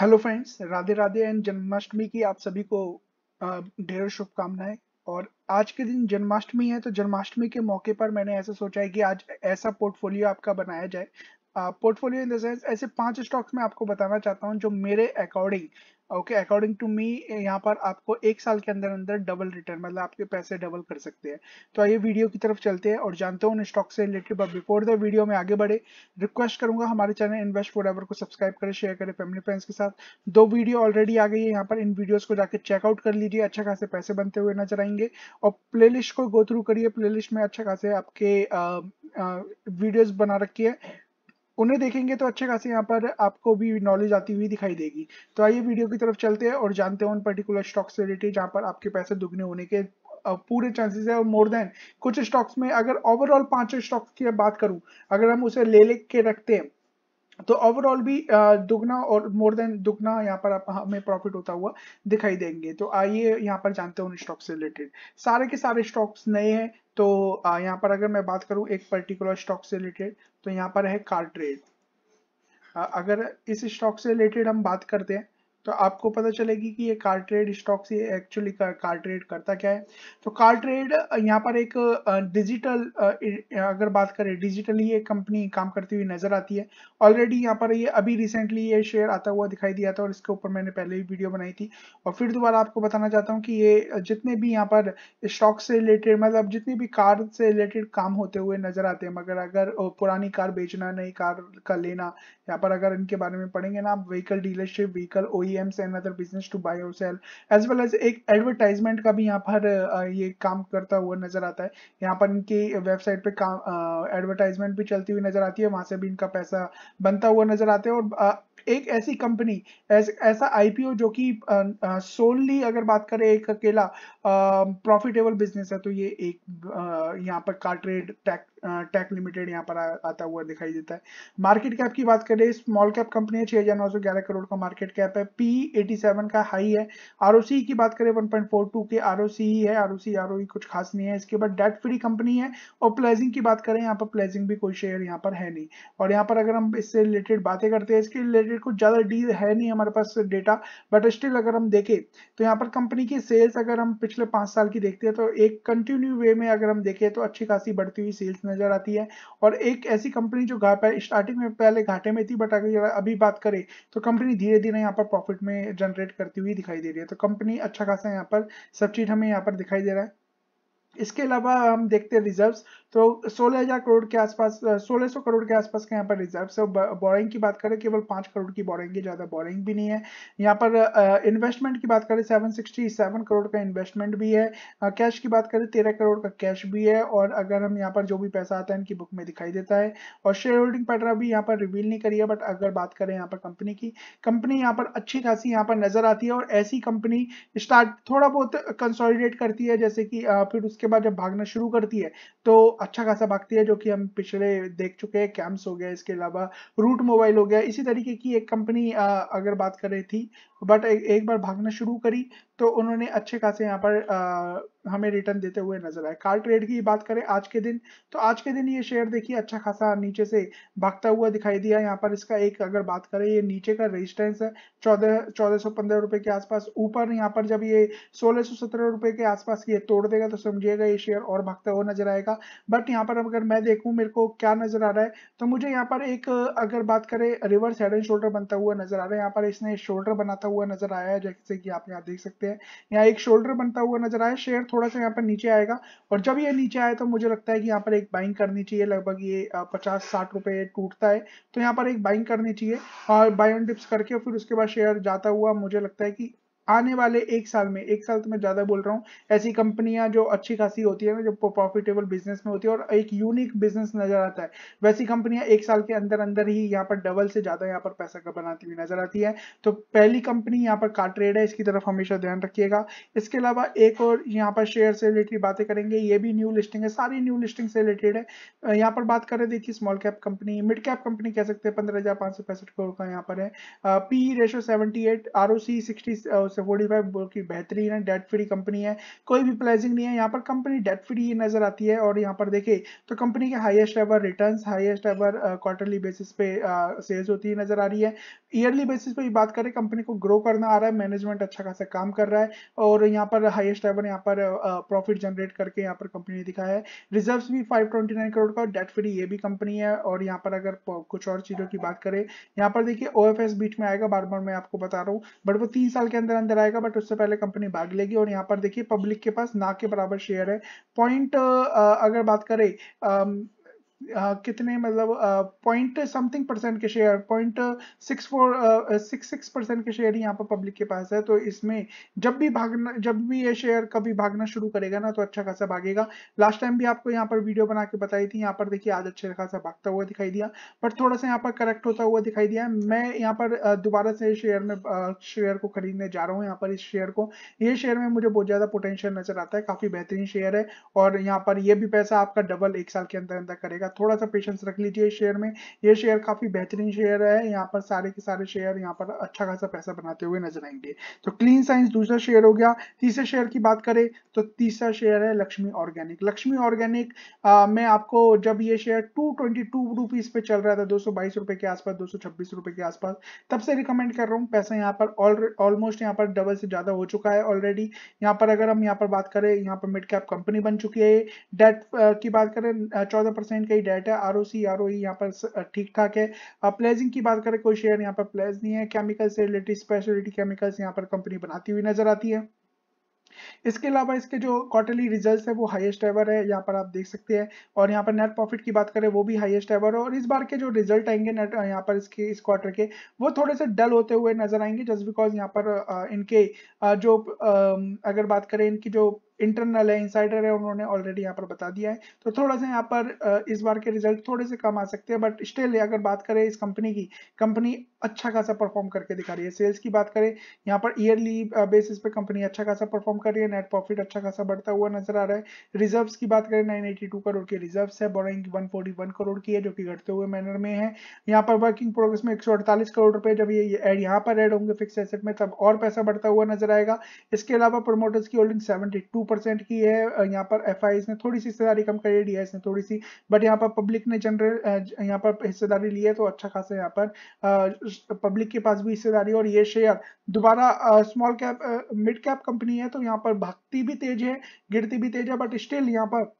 hello friends Radhe Radhe and Janmashtami की आप सभी को ढेर शुभकामनाएं और आज के दिन जन्माष्टमी है तो जन्माष्टमी के मौके पर मैंने ऐसा सोचा है कि आज ऐसा पोर्टफोलियो आपका बनाया जाए पोर्टफोलियो इन द सेंस ऐसे पांच स्टॉक्स में आपको बताना चाहता हूं जो मेरे according okay according to me यहाँ पर आपको एक साल के अंदर अंदर डबल रिटर्न मतलब आपके पैसे डबल कर सकते हैं तो आइए वीडियो की तरफ चलते हैं और जानते हो उन स्टॉक से related but before the video में आगे बढ़े रिक्वेस्ट करूंगा हमारे चैनल इन्वेस्ट फॉर एवर को सब्सक्राइब करें शेयर करें फैमिली फ्रेंड्स के साथ दो वीडियो ऑलरेडी आ गई है यहाँ पर इन वीडियोज को जाकर चेकआउट कर लीजिए अच्छा खासे पैसे बनते हुए नजर आएंगे और प्ले को गो थ्रू करिए प्ले में अच्छा खासे आपके वीडियोज बना रखी है उन्हें देखेंगे तो अच्छे खासे यहाँ पर आपको भी नॉलेज आती हुई दिखाई देगी तो आइए वीडियो की तरफ चलते हैं और जानते हैं उन पर्टिकुलर स्टॉक से रिलेटेड जहाँ पर आपके पैसे दुगने होने के पूरे चांसेस है और मोर देन कुछ स्टॉक्स में अगर ओवरऑल पांच स्टॉक्स की बात करूं अगर हम उसे ले लेके रखते हैं तो ओवरऑल भी दुगना और मोर देन दुगना यहाँ पर आप हमें प्रॉफिट होता हुआ दिखाई देंगे तो आइए यहाँ पर जानते हैं उन स्टॉक से रिलेटेड सारे के सारे स्टॉक्स नए हैं तो यहाँ पर अगर मैं बात करूँ एक पर्टिकुलर स्टॉक से रिलेटेड तो यहाँ पर है कार ट्रेड अगर इस स्टॉक से रिलेटेड हम बात करते हैं तो आपको पता चलेगी कि ये कार्ट्रेड स्टॉक्स ये एक्चुअली कार ट्रेड करता क्या है तो कार ट्रेड यहाँ पर एक डिजिटल अगर बात करें डिजिटली ये कंपनी काम करती हुई नजर आती है ऑलरेडी यहाँ पर ये अभी रिसेंटली ये शेयर आता हुआ दिखाई दिया था और इसके ऊपर मैंने पहले भी वीडियो बनाई थी और फिर दोबारा आपको बताना चाहता हूँ कि ये जितने भी यहाँ पर स्टॉक से रिलेटेड मतलब जितने भी कार से रिलेटेड काम होते हुए नजर आते हैं मगर अगर पुरानी कार बेचना नई कार का लेना यहाँ पर अगर इनके बारे में पढ़ेंगे ना आप vehicle dealership vehicle O DMs and other business to buy or sell as well as एक advertisement का भी यहाँ पर ये काम करता हुआ नजर आता है यहाँ पर इनकी वेबसाइट पे काम एडवर्टाइजमेंट भी चलती हुई नजर आती है वहां से भी इनका पैसा बनता हुआ नजर आता है और एक ऐसी कंपनी ऐस, ऐसा आईपीओ जो कि सोनली अगर बात करें एक अकेला प्रॉफिटेबल बिजनेस है तो ये एक यहाँ पर कार्ट्रेड टैक्स टेक लिमिटेड यहाँ पर आ, आता हुआ दिखाई देता है मार्केट कैप की बात करें स्मॉल कैप कंपनी है छह हजार नौ सौ ग्यारह करोड़ का मार्केट कैप है पी एटी सेवन का हाई है आर की बात करें वन पॉइंट फोर टू के आर ही है आर ओ e कुछ खास नहीं है इसके बाद डेट फ्री कंपनी है और प्लेजिंग की बात करें यहाँ पर प्लेजिंग भी कोई शेयर यहाँ पर है नहीं और यहाँ पर अगर हम इससे रिलेटेड बातें करते हैं इसके रिलेटेड कुछ ज़्यादा डील है नहीं हमारे पास डेटा बट स्टिल अगर हम देखें तो यहाँ पर कंपनी की सेल्स अगर हम पिछले पांच साल की देखते हैं तो एक कंटिन्यू वे में अगर हम देखें तो अच्छी खासी बढ़ती हुई सेल्स नजर आती है और एक ऐसी कंपनी जो स्टार्टिंग में पहले घाटे में थी बट अगर अभी बात करें तो कंपनी धीरे धीरे यहाँ पर प्रॉफिट में जनरेट करती हुई दिखाई दे रही है तो कंपनी अच्छा खासा यहाँ पर सब चीज हमें यहाँ पर दिखाई दे रहा है इसके अलावा हम देखते हैं रिजर्व्स तो 16000 करोड़ के आसपास सौ करोड़ के आसपास का यहाँ पर रिजर्व है बोरिंग की बात करें केवल पाँच करोड़ की बोरिंग है ज़्यादा बोरिंग भी नहीं है यहाँ पर इन्वेस्टमेंट की बात करें 767 करोड़ का इन्वेस्टमेंट भी है कैश की बात करें तेरह करोड़ का कैश भी है और अगर हम यहाँ पर जो भी पैसा आता है इनकी बुक में दिखाई देता है और शेयर होल्डिंग पैटर्न भी यहाँ पर रिवील नहीं करी है बट अगर बात करें यहाँ पर कंपनी की कंपनी यहाँ पर अच्छी खासी यहाँ पर नजर आती है और ऐसी कंपनी स्टार्ट थोड़ा बहुत कंसोलिडेट करती है जैसे कि फिर उसके बाद जब भागना शुरू करती है तो अच्छा खासा भागती है जो कि हम पिछले देख चुके हैं कैम्स हो गया इसके अलावा रूट मोबाइल हो गया इसी तरीके की एक कंपनी अगर बात कर रही थी बट एक बार भागना शुरू करी तो उन्होंने अच्छे खासे यहाँ पर हमें रिटर्न देते हुए नजर आए कार ट्रेड की बात करें आज के दिन तो आज के दिन ये शेयर देखिए अच्छा खासा नीचे से भागता हुआ दिखाई दिया यहाँ पर इसका एक अगर बात करें ये नीचे का रेजिस्टेंस है चौदह चौदह सौ पंद्रह रुपए के आसपास ऊपर यहाँ पर जब ये सोलह सौ सत्रह रुपए के आसपास ये तोड़ देगा तो समझिएगा ये शेयर और भागता हुआ नजर आएगा बट यहाँ पर अगर मैं देखूँ मेरे को क्या नजर आ रहा है तो मुझे यहाँ पर एक अगर बात करें रिवर्स हेड एंड शोल्डर बनता हुआ नजर आ रहा है यहाँ पर इसने शोल्डर बनाता हुआ नजर आया है जैसे कि आप यहाँ देख सकते हैं यहाँ एक शोल्डर बनता हुआ नजर आया शेयर थोड़ा सा यहाँ पर नीचे आएगा और जब ये नीचे आए तो मुझे लगता है कि यहाँ पर एक बाइंग करनी चाहिए लगभग ये पचास साठ रुपये टूटता है तो यहाँ पर एक बाइंग करनी चाहिए और बाय ऑन डिप्स करके फिर उसके बाद शेयर जाता हुआ मुझे लगता है कि आने वाले एक साल में एक साल तो मैं ज्यादा बोल रहा हूँ ऐसी कंपनियां जो अच्छी खासी होती है जो प्रॉफिटेबल बिजनेस में होती है और एक यूनिक बिजनेस नजर आता है वैसी कंपनियां एक साल के अंदर अंदर ही यहाँ पर डबल से ज्यादा यहाँ पर पैसा का बनाती हुई नजर आती है तो पहली कंपनी यहाँ पर ट्रेड है इसकी तरफ हमेशा ध्यान रखिएगा इसके अलावा एक और यहाँ पर शेयर से रिलेटेड बातें करेंगे ये भी न्यू लिस्टिंग है सारी न्यू लिस्टिंग से रिलेटेड है यहाँ पर बात करें देखिए small cap company mid cap company कह सकते हैं पंद्रह हजार पांच सौ पैंसठ करोड़ का यहाँ पर है P ratio seventy eight R O C sixty से फोर्टी फाइव की बेहतरीन है डेट फ्री कंपनी है कोई भी प्लेजिंग नहीं है यहाँ पर कंपनी डेट फ्री ही नजर आती है और यहाँ पर देखे तो कंपनी के highest ever return highest ever quarterly basis पे सेल्स होती है नजर आ रही है ईयरली बेसिस पे भी बात करें कंपनी को ग्रो करना आ रहा है मैनेजमेंट अच्छा खासा काम कर रहा है और यहाँ पर हाईएस्ट एवर यहाँ पर प्रॉफिट जनरेट करके यहाँ पर कंपनी ने दिखाया है रिजर्व भी 529 करोड़ का डेट फ्री ये भी कंपनी है और यहाँ पर अगर कुछ और चीजों की बात करें यहाँ पर देखिए ओ बीच में आएगा बार बार मैं आपको बता रहा हूँ बट वो तीन साल के अंदर अंदर आएगा बट उससे पहले कंपनी भाग लेगी और यहाँ पर देखिए पब्लिक के पास ना के बराबर शेयर है पॉइंट अगर बात करें कितने मतलब पॉइंट समथिंग परसेंट के share point six four six six percent के शेयर यहाँ पर पब्लिक के पास है तो इसमें जब भी भागना जब भी ये शेयर कभी भागना शुरू करेगा ना तो अच्छा खासा भागेगा लास्ट टाइम भी आपको यहाँ पर वीडियो बना के बताई थी यहाँ पर देखिए आज अच्छा खासा भागता हुआ दिखाई दिया बट थोड़ा सा यहाँ पर करेक्ट होता हुआ दिखाई दिया मैं यहाँ पर दोबारा से शेयर में शेयर को खरीदने जा रहा हूँ यहाँ पर इस शेयर को ये शेयर में मुझे बहुत ज़्यादा पोटेंशियल नजर आता है काफ़ी बेहतरीन शेयर है और यहाँ पर यह भी पैसा आपका डबल एक साल के अंदर अंदर करेगा थोड़ा सा पेशेंस रख लीजिए शेयर में ये शेयर काफी बेहतरीन शेयर है यहाँ पर सारे के सारे शेयर यहाँ पर अच्छा खासा पैसा बनाते हुए नजर आएंगे तो क्लीन साइंस दूसरा शेयर हो गया तीसरे शेयर की बात करें तो तीसरा शेयर है लक्ष्मी ऑर्गेनिक लक्ष्मी ऑर्गेनिक में आपको जब ये शेयर टू ट्वेंटी पे चल रहा था दो रुपए के आसपास दो रुपए के आसपास तब से रिकमेंड कर रहा हूँ पैसा यहाँ पर ऑलमोस्ट यहाँ पर डबल से ज्यादा हो चुका है ऑलरेडी यहाँ पर अगर हम यहाँ पर बात करें यहाँ पर मिड कैप कंपनी बन चुकी है डेट की बात करें चौदह परसेंट कई डेट है are O C R O यहाँ पर ठीक ठाक है प्लेजिंग की बात करें कोई शेयर यहाँ पर प्लेज नहीं है केमिकल से रिलेटेड स्पेशलिटी केमिकल्स यहाँ पर कंपनी बनाती हुई नजर आती है इसके अलावा इसके जो क्वार्टरली रिजल्ट्स है वो हाईएस्ट एवर है यहाँ पर आप देख सकते हैं और यहाँ पर नेट प्रॉफिट की बात करें वो भी हाईएस्ट एवर है और इस बार के जो रिजल्ट आएंगे नेट यहाँ पर इसके इस क्वार्टर के वो थोड़े से डल होते हुए नजर आएंगे जस्ट बिकॉज यहाँ पर इनके जो अगर बात करें इनकी जो इंटरनल है इंसाइडर है उन्होंने ऑलरेडी यहाँ पर बता दिया है तो थोड़ा सा यहाँ पर इस बार के रिजल्ट थोड़े से कम आ सकते हैं बट स्टिल अगर बात करें इस कंपनी की कंपनी अच्छा खासा परफॉर्म करके दिखा रही है सेल्स की बात करें यहाँ पर ईयरली बेसिस पे कंपनी अच्छा खासा परफॉर्म कर रही है नेट प्रॉफिट अच्छा खासा बढ़ता हुआ नजर आ रहा है रिजर्व की बात करें नाइन करोड़ के रिजर्व है बोरिंग वन करोड़ की है जो कि घटते हुए मैनर में है यहाँ पर वर्किंग प्रोग्रेस में एक करोड़ रुपए जब ये एड यहाँ पर एड होंगे फिक्स एसेट में तब और पैसा बढ़ता हुआ नजर आएगा इसके अलावा प्रोमोटर्स की होल्डिंग सेवेंटी परसेंट की है यहाँ पर एफ ने थोड़ी सी हिस्सेदारी कम करी है डी ने थोड़ी सी बट यहाँ पर पब्लिक ने जनरल यहाँ पर हिस्सेदारी ली है तो अच्छा खासा यहाँ पर पब्लिक के पास भी हिस्सेदारी और ये शेयर दोबारा small cap mid cap company है तो यहाँ पर भागती भी तेज है गिरती भी तेज है बट स्टिल यहाँ पर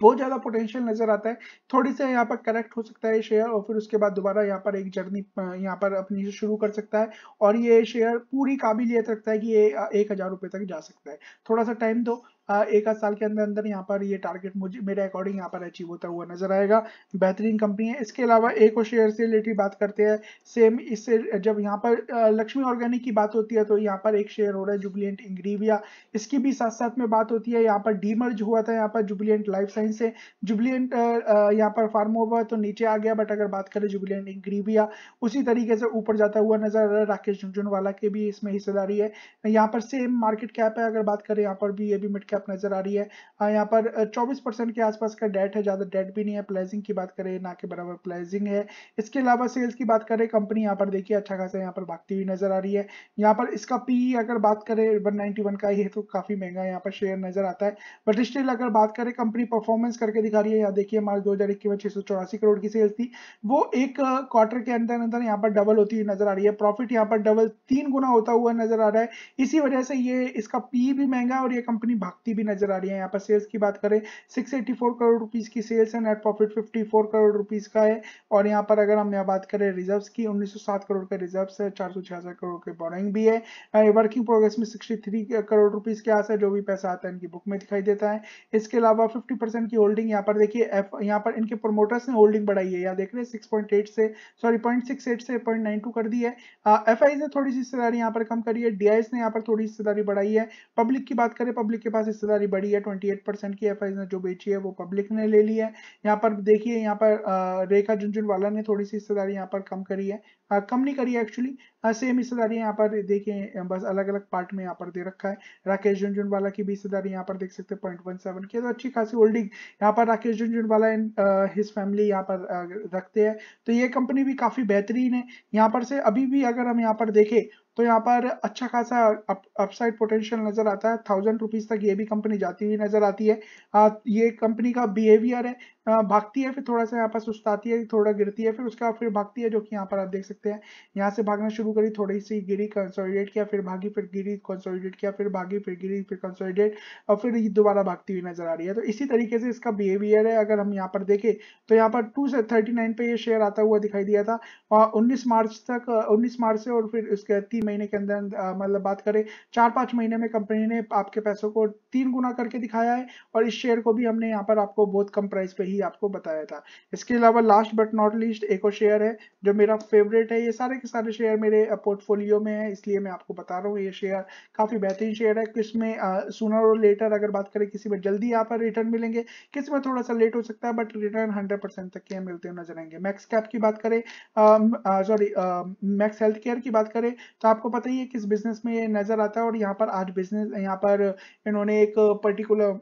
बहुत ज़्यादा पोटेंशियल नज़र आता है थोड़ी सा यहाँ पर करेक्ट हो सकता है शेयर और फिर उसके बाद दोबारा यहाँ पर एक जर्नी यहाँ पर अपनी शुरू कर सकता है और ये शेयर पूरी काबिलियत रखता है कि ये एक हज़ार रुपए तक जा सकता है थोड़ा सा टाइम दो एक आध साल के अंदर अंदर यहाँ पर ये टारगेट मुझे मेरे अकॉर्डिंग यहाँ पर अचीव होता हुआ नजर आएगा बेहतरीन कंपनी है इसके अलावा एक और शेयर से रिलेटेड बात करते हैं सेम इससे जब यहाँ पर लक्ष्मी ऑर्गेनिक की बात होती है तो यहाँ पर एक शेयर हो रहा है जुबलियंट इंग्रीविया इसकी भी साथ साथ में बात होती है यहाँ पर डीमर्ज हुआ था यहाँ पर जुबलियंट लाइफ साइंस से जुबलियंट यहाँ पर फार्म ओवर तो नीचे आ गया बट अगर बात करें जुबलियंट इंग्रीविया उसी तरीके से ऊपर जाता हुआ नजर आ रहा है राकेश झुंझुनवाला के भी इसमें हिस्सेदारी है यहाँ पर सेम मार्केट कैप है अगर बात करें यहाँ पर भी ये भी मिड कैप साफ नजर आ रही है हाँ, यहाँ पर 24 परसेंट के आसपास का डेट है ज़्यादा डेट भी नहीं है प्लेजिंग की बात करें ना के बराबर प्लेजिंग है इसके अलावा सेल्स की बात करें कंपनी यहाँ पर देखिए अच्छा खासा यहाँ पर भागती हुई नजर आ रही है यहाँ पर इसका पी e अगर बात करें वन का ही है तो काफ़ी महंगा यहाँ पर शेयर नजर आता है बट स्टिल अगर बात करें कंपनी परफॉर्मेंस करके दिखा रही है यहाँ देखिए मार्च दो में छः करोड़ की सेल्स थी वो एक क्वार्टर के अंदर अंदर यहाँ पर डबल होती हुई नजर आ रही है प्रॉफिट यहाँ पर डबल तीन गुना होता हुआ नजर आ रहा है इसी वजह से ये इसका पी e भी महंगा और ये कंपनी भाग बढ़ती भी नजर आ रही है यहाँ पर सेल्स की बात करें 684 करोड़ रुपीज की सेल्स है नेट प्रॉफिट 54 करोड़ रुपीज का है और यहाँ पर अगर हम यहाँ बात करें रिजर्व्स की 1907 करोड़ के रिजर्व्स है चार करोड़ के बोरिंग भी है वर्किंग प्रोग्रेस में सिक्सटी करोड़ रुपीज के आस है जो भी पैसा आता है इनकी बुक में दिखाई देता है इसके अलावा फिफ्टी की होल्डिंग यहाँ पर देखिए एफ यहाँ पर इनके प्रोमोटर्स ने होल्डिंग बढ़ाई है यहाँ देख रहे हैं सिक्स से सॉरी पॉइंट से पॉइंट कर दी है एफ हाँ, ने थोड़ी सी हिस्सेदारी यहाँ पर कम करी है डी ने यहाँ पर थोड़ी हिस्सेदारी बढ़ाई है पब्लिक की बात करें पब्लिक के पास हिस्सेदारी बढ़ी है परसेंट की एफ ने जो बेची है वो पब्लिक ने ले ली है यहाँ पर देखिए यहाँ पर रेखा झुंझुनवाला ने थोड़ी सी हिस्सेदारी यहाँ पर कम करी है कम नहीं करी एक्चुअली सेम हिस्सेदारी यहाँ पर देखिए बस अलग अलग पार्ट में यहाँ पर दे रखा है राकेश झुंझुनवाला की भी हिस्सेदारी यहाँ पर देख सकते हैं पॉइंट वन सेवन की तो अच्छी खासी होल्डिंग यहाँ पर Rakesh Jhunjhunwala in his family यहाँ पर रखते हैं तो ये कंपनी भी काफी बेहतरीन है यहाँ पर से अभी भी अगर हम यहाँ पर देखें तो यहाँ पर अच्छा खासा अपसाइड पोटेंशियल नजर आता है थाउजेंड रुपीज तक ये भी कंपनी जाती हुई नजर आती है आ, ये कंपनी का बिहेवियर है आ, भागती है फिर थोड़ा सा यहाँ पर सुस्ताती है थोड़ा गिरती है फिर उसका फिर भागती है जो कि यहाँ पर आप देख सकते सकते हैं यहाँ से भागना शुरू करी थोड़ी सी गिरी कंसोलिडेट किया फिर भागी फिर गिरी कंसोलिडेट किया फिर भागी फिर गिरी फिर कंसोलिडेट और फिर दोबारा भागती हुई नजर आ रही है तो इसी तरीके से इसका बिहेवियर है अगर हम यहाँ पर देखें तो यहाँ पर टू थर्टी पे ये शेयर आता हुआ दिखाई दिया था और उन्नीस मार्च तक उन्नीस मार्च से और फिर उसके तीन महीने के अंदर मतलब बात करें चार पाँच महीने में कंपनी ने आपके पैसों को तीन गुना करके दिखाया है और इस शेयर को भी हमने यहाँ पर आपको बहुत कम प्राइस पे ही आपको बताया था इसके अलावा लास्ट बट नॉट लीस्ट एक और शेयर है जो मेरा फेवरेट है ये सारे के सारे शेयर मेरे पोर्टफोलियो में है इसलिए मैं आपको बता रहा हूँ ये शेयर काफ़ी बेहतरीन शेयर है इसमें सुनर और लेटर अगर बात करें किसी में जल्दी यहाँ पर रिटर्न मिलेंगे किसी में थोड़ा सा लेट हो सकता है बट रिटर्न हंड्रेड तक के मिलते हुए नजर आएंगे मैक्स कैप की बात करें सॉरी मैक्स हेल्थ केयर की बात करें तो आपको पता ही है किस बिजनेस में ये नजर आता है और यहाँ पर आज बिजनेस यहाँ पर इन्होंने एक पर्टिकुलर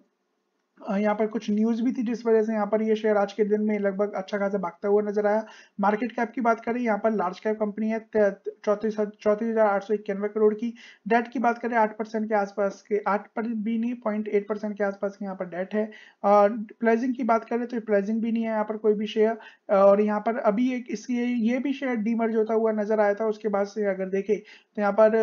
यहाँ पर कुछ न्यूज भी थी जिस वजह से यहाँ पर ये शेयर आज के दिन में लगभग अच्छा खासा भागता हुआ नजर आया मार्केट कैप की बात करें यहाँ पर लार्ज कैप कंपनी है चौतीस चौतीस हजार आठ सौ इक्यानवे करोड़ की डेट की बात करें आठ परसेंट के आसपास के आठ पर भी नहीं पॉइंट एट परसेंट के आसपास यहाँ पर डेट है और प्राइजिंग की बात करें तो प्राइजिंग भी नहीं है यहाँ पर कोई भी शेयर और यहाँ पर अभी एक इसलिए ये भी शेयर डीमर्ज होता हुआ नजर आया था उसके बाद से अगर देखे तो यहाँ पर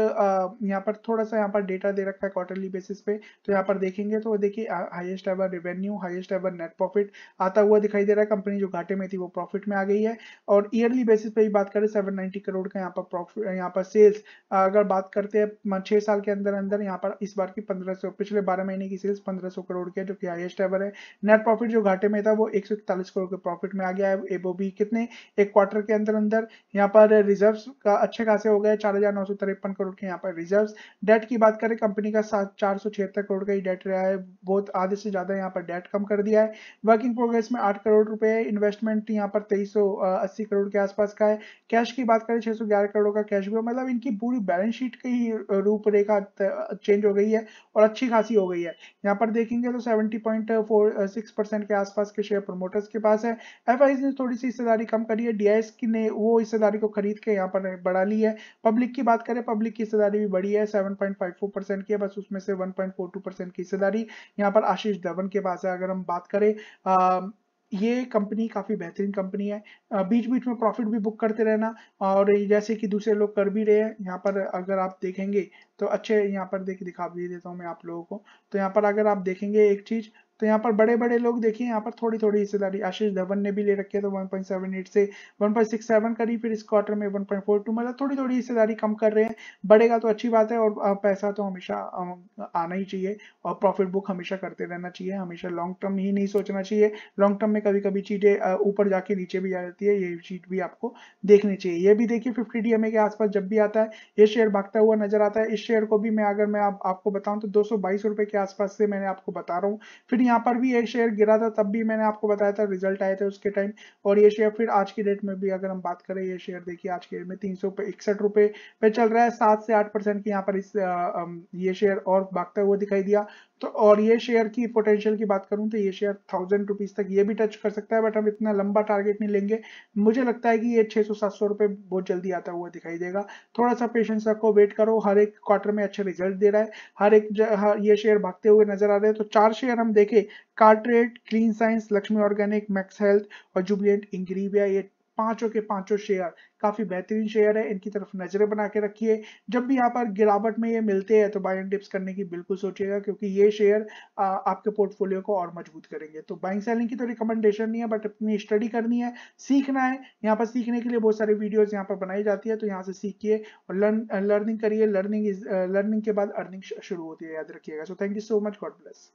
यहाँ पर थोड़ा सा यहाँ पर डेटा दे रखा है क्वार्टरली बेसिस पे तो यहाँ पर देखेंगे तो देखिए highest ever ever revenue highest ever net profit आता हुआ दिखाई दे रहा है कंपनी जो घाटे में थी वो प्रॉफिट में आ गई है और ईयरली बेसिस पे भी बात करें सेवन 790 करोड़ का यहाँ पर प्रॉफिट यहाँ पर सेल्स अगर बात करते हैं छह साल के अंदर अंदर यहाँ पर इस बार की पंद्रह सौ पिछले बारह महीने की सेल्स पंद्रह सौ करोड़ की है जो कि हाईएस्ट एवर है नेट प्रॉफिट जो घाटे में था वो एक सौ इकतालीस करोड़ के प्रॉफिट में आ गया है एबो भी कितने एक क्वार्टर के अंदर अंदर यहाँ पर रिजर्व का अच्छे खासे हो गए चार हजार नौ सौ तिरपन करोड़ के यहाँ पर रिजर्व डेट की बात करें कंपनी का चार सौ छिहत्तर करोड़ का ही डेट रहा है बहुत आधे से ज्यादा यहाँ पर डेट कम कर दिया है वर्किंग प्रोग्रेस में आठ करोड़ रुपए है इन्वेस्टमेंट यहाँ पर तेईस अस्सी करोड़ के आसपास का है कैश की बात करें छह करोड़ का कैश भी मतलब इनकी पूरी बैलेंस शीट की रूपरेखा चेंज हो गई है और अच्छी खासी हो गई है यहाँ पर देखेंगे तो सेवेंटी के आसपास के शेयर प्रोमोटर्स के पास है एफ ने थोड़ी सी हिस्सेदारी कम करी है डी की ने वो हिस्सेदारी को खरीद के यहाँ पर बढ़ा ली है पब्लिक की बात करें पब्लिक की हिस्सेदारी भी बढ़ी है सेवन की है बस उसमें से वन की हिस्सेदारी यहाँ पर आशीष धवन कार्बन के वास्ते अगर हम बात करें आ, ये कंपनी काफ़ी बेहतरीन कंपनी है बीच बीच में प्रॉफिट भी बुक करते रहना और जैसे कि दूसरे लोग कर भी रहे हैं यहाँ पर अगर आप देखेंगे तो अच्छे यहाँ पर देख दिखा भी देता हूँ मैं आप लोगों को तो यहाँ पर अगर आप देखेंगे एक चीज़ तो यहाँ पर बड़े बड़े लोग देखिए यहाँ पर थोड़ी थोड़ी हिस्सेदारी आशीष धवन ने भी ले रखी है तो 1.78 से 1.67 करी फिर इस क्वार्टर में 1.42 मतलब थोड़ी थोड़ी हिस्सेदारी कम कर रहे हैं बढ़ेगा तो अच्छी बात है और पैसा तो हमेशा आना ही चाहिए और प्रॉफिट बुक हमेशा करते रहना चाहिए हमेशा लॉन्ग टर्म ही नहीं सोचना चाहिए लॉन्ग टर्म में कभी कभी चीटें ऊपर जाके नीचे भी आ जाती है ये चीट भी आपको देखनी चाहिए ये भी देखिए फिफ्टी डी के आसपास जब भी आता है ये शेयर भागता हुआ नजर आता है इस शेयर को भी मैं अगर मैं आप, आपको बताऊं तो दो सौ के आसपास से मैंने आपको बता रहा हूँ फिर यहाँ पर भी एक शेयर गिरा था तब भी मैंने आपको बताया था रिजल्ट आए थे उसके टाइम और ये शेयर फिर आज की डेट में भी अगर हम बात करें ये शेयर देखिए आज के डेट में तीन सौ पे चल रहा है सात से आठ परसेंट की यहाँ पर इस ये शेयर और भागता हुआ दिखाई दिया तो और ये शेयर की पोटेंशियल की बात करूं तो ये शेयर थाउजेंड रुपीज तक ये भी टच कर सकता है बट हम इतना लंबा टारगेट नहीं लेंगे मुझे लगता है कि ये 600-700 रुपए बहुत जल्दी आता हुआ दिखाई देगा थोड़ा सा पेशेंस रखो वेट करो हर एक क्वार्टर में अच्छा रिजल्ट दे रहा है हर एक हर ये शेयर भागते हुए नजर आ रहे हैं तो चार शेयर हम देखे okay CarTrade Clean Science Laxmi Organic Max Health और जुबलियंट इंग्रीविया ये पांचों के पांचों शेयर काफी बेहतरीन शेयर है इनकी तरफ नजरें बना के रखिए जब भी यहाँ पर गिरावट में ये मिलते हैं तो बाइंग टिप्स करने की बिल्कुल सोचिएगा क्योंकि ये शेयर आपके पोर्टफोलियो को और मजबूत करेंगे तो बाइंग सेलिंग की तो रिकमेंडेशन नहीं है बट अपनी स्टडी करनी है सीखना है यहाँ पर सीखने के लिए बहुत सारी वीडियोज यहाँ पर बनाई जाती है तो यहाँ से सीखिए और लर्न लर्निंग करिए लर्निंग इज लर्निंग के बाद अर्निंग शुरू होती है याद रखिएगा so thank you so much God bless